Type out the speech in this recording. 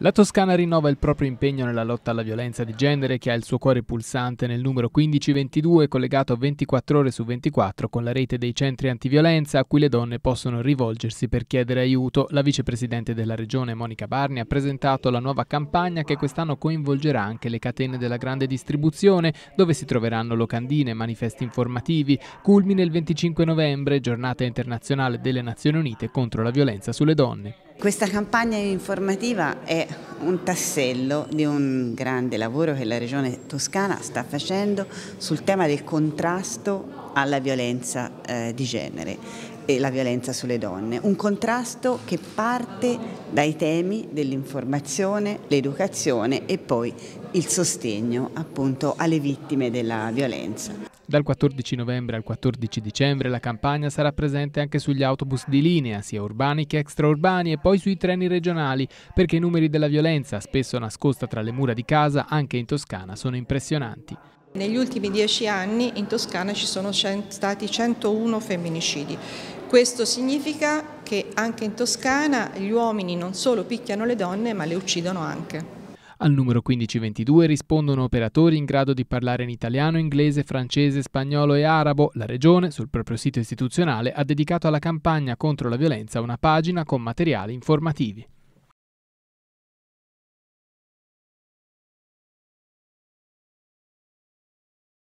La Toscana rinnova il proprio impegno nella lotta alla violenza di genere che ha il suo cuore pulsante nel numero 1522 collegato 24 ore su 24 con la rete dei centri antiviolenza a cui le donne possono rivolgersi per chiedere aiuto. La vicepresidente della regione Monica Barni ha presentato la nuova campagna che quest'anno coinvolgerà anche le catene della grande distribuzione dove si troveranno locandine, manifesti informativi, culmine il 25 novembre, giornata internazionale delle Nazioni Unite contro la violenza sulle donne. Questa campagna informativa è un tassello di un grande lavoro che la Regione Toscana sta facendo sul tema del contrasto alla violenza eh, di genere e la violenza sulle donne. Un contrasto che parte dai temi dell'informazione, l'educazione e poi il sostegno appunto alle vittime della violenza. Dal 14 novembre al 14 dicembre la campagna sarà presente anche sugli autobus di linea, sia urbani che extraurbani, e poi sui treni regionali, perché i numeri della violenza violenza, spesso nascosta tra le mura di casa, anche in Toscana, sono impressionanti. Negli ultimi dieci anni in Toscana ci sono stati 101 femminicidi. Questo significa che anche in Toscana gli uomini non solo picchiano le donne ma le uccidono anche. Al numero 1522 rispondono operatori in grado di parlare in italiano, inglese, francese, spagnolo e arabo. La Regione, sul proprio sito istituzionale, ha dedicato alla campagna contro la violenza una pagina con materiali informativi.